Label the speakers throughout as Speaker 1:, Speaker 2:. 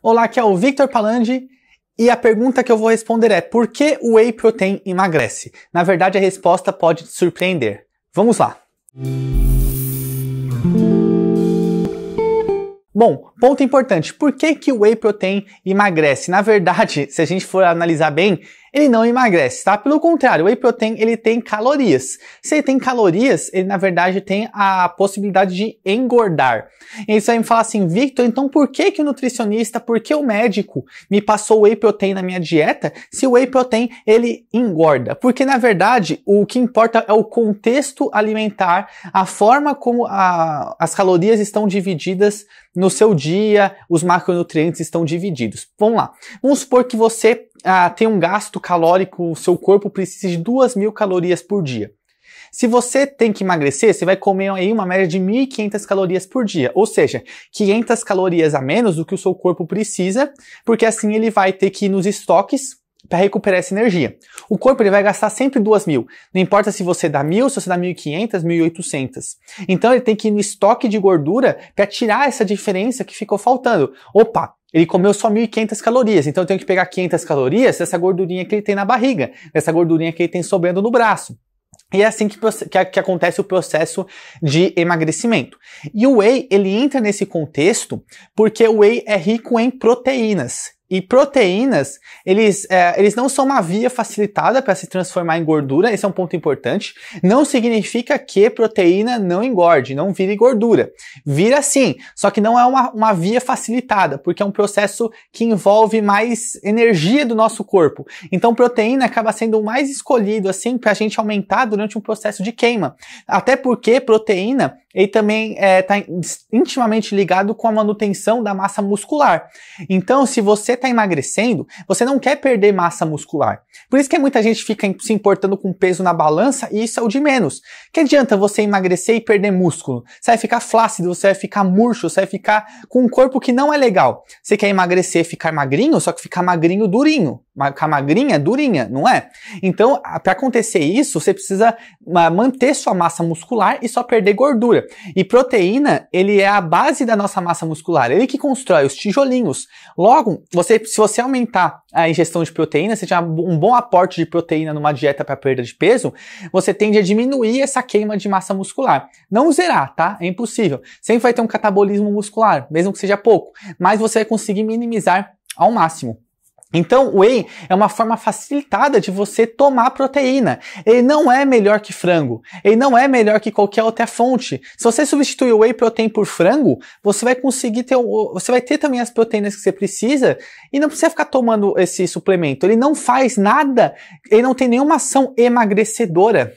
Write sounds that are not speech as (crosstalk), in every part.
Speaker 1: Olá, aqui é o Victor Palandi e a pergunta que eu vou responder é: por que o whey protein emagrece? Na verdade, a resposta pode te surpreender. Vamos lá. Bom, ponto importante, por que, que o whey protein emagrece? Na verdade, (laughs) se a gente for analisar bem, ele não emagrece, tá? Pelo contrário, o whey protein ele tem calorias. Se ele tem calorias, ele na verdade tem a possibilidade de engordar. E aí você vai me falar assim, Victor, então por que que o nutricionista, por que o médico me passou o whey protein na minha dieta, se o whey protein ele engorda? Porque na verdade o que importa é o contexto alimentar, a forma como a, as calorias estão divididas no seu dia, os macronutrientes estão divididos. Vamos lá. Vamos supor que você ah, tem um gasto calórico, o seu corpo precisa de 2.000 mil calorias por dia. Se você tem que emagrecer, você vai comer aí uma média de 1.500 calorias por dia, ou seja, 500 calorias a menos do que o seu corpo precisa, porque assim ele vai ter que ir nos estoques para recuperar essa energia. O corpo ele vai gastar sempre 2.000, mil. Não importa se você dá mil, se você dá 1.500, 1.800. Então ele tem que ir no estoque de gordura para tirar essa diferença que ficou faltando. Opa, ele comeu só 1.500 calorias, então eu tenho que pegar 500 calorias dessa gordurinha que ele tem na barriga, dessa gordurinha que ele tem sobrando no braço. E é assim que, que, que, acontece o processo de emagrecimento. E o whey, ele entra nesse contexto porque o whey é rico em proteínas e proteínas, eles, é, eles não são uma via facilitada para se transformar em gordura, esse é um ponto importante. Não significa que proteína não engorde, não vire gordura. Vira sim, só que não é uma, uma via facilitada, porque é um processo que envolve mais energia do nosso corpo. Então, proteína acaba sendo o mais escolhido, assim, para a gente aumentar durante um processo de queima. Até porque proteína e também está é, tá intimamente ligado com a manutenção da massa muscular. Então, se você está emagrecendo, você não quer perder massa muscular. Por isso que muita gente fica se importando com peso na balança e isso é o de menos. Que adianta você emagrecer e perder músculo? Você vai ficar flácido, você vai ficar murcho, você vai ficar com um corpo que não é legal. Você quer emagrecer e ficar magrinho, só que ficar magrinho durinho. Ficar magrinha, durinha, não é? Então, para acontecer isso, você precisa manter sua massa muscular e só perder gordura. E proteína, ele é a base da nossa massa muscular, ele que constrói os tijolinhos. Logo, você, se você aumentar a ingestão de proteína, se tiver um bom aporte de proteína numa dieta para perda de peso, você tende a diminuir essa queima de massa muscular. Não zerar, tá? É impossível. Sempre vai ter um catabolismo muscular, mesmo que seja pouco, mas você vai conseguir minimizar ao máximo. Então, whey é uma forma facilitada de você tomar proteína. Ele não é melhor que frango. Ele não é melhor que qualquer outra fonte. Se você substituir o whey protein por frango, você vai conseguir ter, você vai ter também as proteínas que você precisa e não precisa ficar tomando esse suplemento. Ele não faz nada, ele não tem nenhuma ação emagrecedora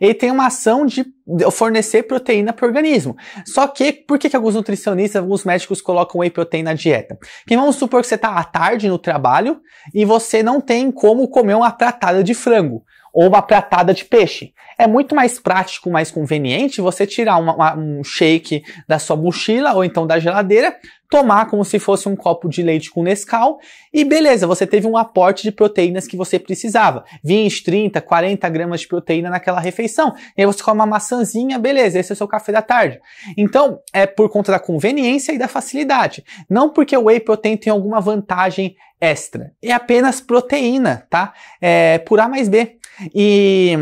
Speaker 1: ele tem uma ação de fornecer proteína para o organismo. Só que, por que, que alguns nutricionistas, alguns médicos colocam whey protein na dieta? Porque vamos supor que você está à tarde no trabalho e você não tem como comer uma tratada de frango ou uma pratada de peixe. É muito mais prático, mais conveniente você tirar uma, uma, um shake da sua mochila ou então da geladeira, tomar como se fosse um copo de leite com Nescau e beleza, você teve um aporte de proteínas que você precisava. 20, 30, 40 gramas de proteína naquela refeição. E aí você come uma maçãzinha, beleza, esse é o seu café da tarde. Então, é por conta da conveniência e da facilidade. Não porque o whey protein tem alguma vantagem extra. É apenas proteína, tá? É por A mais B. E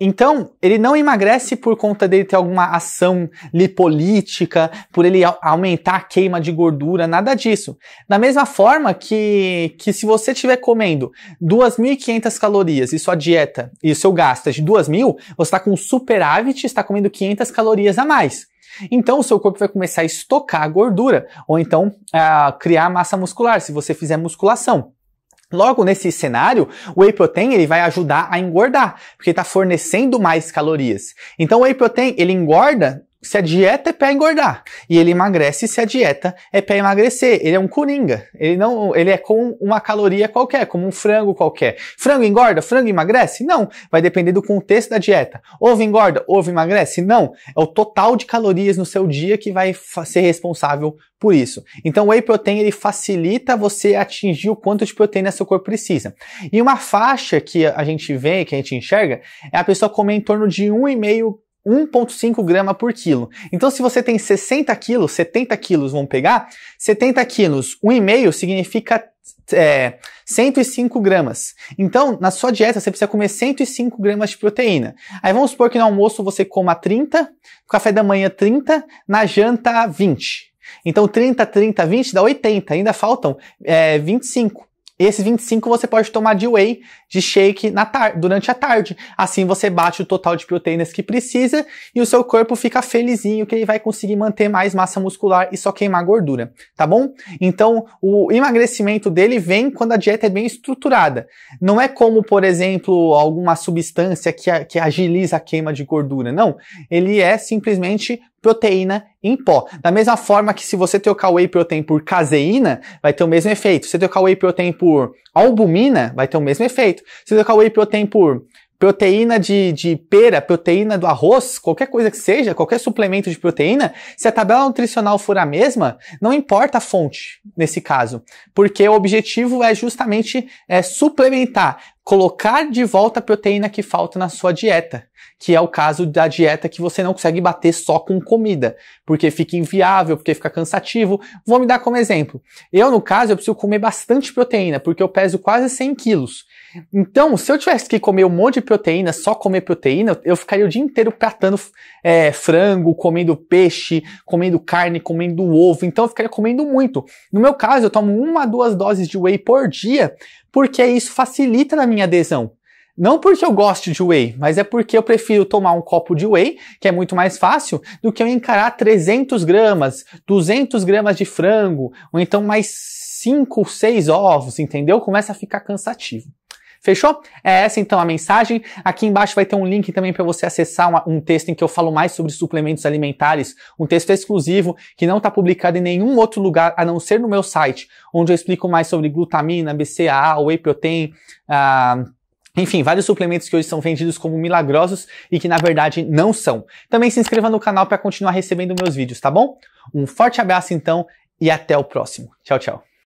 Speaker 1: então, ele não emagrece por conta dele ter alguma ação lipolítica, por ele aumentar a queima de gordura, nada disso. Da mesma forma que, que se você estiver comendo 2.500 calorias e sua dieta e seu gasto é de 2.000, você está com superávit e está comendo 500 calorias a mais. Então o seu corpo vai começar a estocar gordura, ou então a ah, criar massa muscular, se você fizer musculação. Logo, nesse cenário, o whey protein ele vai ajudar a engordar, porque está fornecendo mais calorias. Então, o whey protein ele engorda se a dieta é para engordar e ele emagrece se a dieta é para emagrecer. Ele é um coringa. Ele não, ele é com uma caloria qualquer, como um frango qualquer. Frango engorda, frango emagrece? Não, vai depender do contexto da dieta. Ovo engorda, ovo emagrece? Não, é o total de calorias no seu dia que vai ser responsável por isso. Então, o whey protein ele facilita você atingir o quanto de proteína seu corpo precisa. E uma faixa que a gente vê, que a gente enxerga, é a pessoa comer em torno de 1,5 1,5 grama por quilo. Então, se você tem 60 quilos, 70 quilos, vamos pegar, 70 quilos, 1,5 significa é, 105 gramas. Então, na sua dieta, você precisa comer 105 gramas de proteína. Aí vamos supor que no almoço você coma 30, no café da manhã 30, na janta 20. Então, 30, 30, 20 dá 80, ainda faltam é, 25. Esse 25 você pode tomar de whey, de shake na durante a tarde. Assim você bate o total de proteínas que precisa e o seu corpo fica felizinho que ele vai conseguir manter mais massa muscular e só queimar gordura, tá bom? Então, o emagrecimento dele vem quando a dieta é bem estruturada. Não é como, por exemplo, alguma substância que, a, que agiliza a queima de gordura, não. Ele é simplesmente proteína em pó. Da mesma forma que se você trocar whey protein por caseína, vai ter o mesmo efeito. Se você trocar whey protein por albumina, vai ter o mesmo efeito. Se você trocar whey protein por proteína de, de pera, proteína do arroz, qualquer coisa que seja, qualquer suplemento de proteína, se a tabela nutricional for a mesma, não importa a fonte nesse caso, porque o objetivo é justamente é, suplementar, colocar de volta a proteína que falta na sua dieta, que é o caso da dieta que você não consegue bater só com comida, porque fica inviável, porque fica cansativo. Vou me dar como exemplo. Eu, no caso, eu preciso comer bastante proteína, porque eu peso quase 100 quilos. Então, se eu tivesse que comer um monte de proteína, só comer proteína, eu ficaria o dia inteiro catando é, frango, comendo peixe, comendo carne, comendo ovo. Então, eu ficaria comendo muito. No meu caso, eu tomo uma ou duas doses de whey por dia, porque isso facilita na minha adesão. Não porque eu gosto de whey, mas é porque eu prefiro tomar um copo de whey, que é muito mais fácil, do que eu encarar 300 gramas, 200 gramas de frango, ou então mais 5, 6 ovos, entendeu? Começa a ficar cansativo. Fechou? É essa então a mensagem. Aqui embaixo vai ter um link também para você acessar uma, um texto em que eu falo mais sobre suplementos alimentares, um texto exclusivo que não está publicado em nenhum outro lugar a não ser no meu site, onde eu explico mais sobre glutamina, BCAA, whey protein, ah, enfim, vários suplementos que hoje são vendidos como milagrosos e que na verdade não são. Também se inscreva no canal para continuar recebendo meus vídeos, tá bom? Um forte abraço então e até o próximo. Tchau, tchau.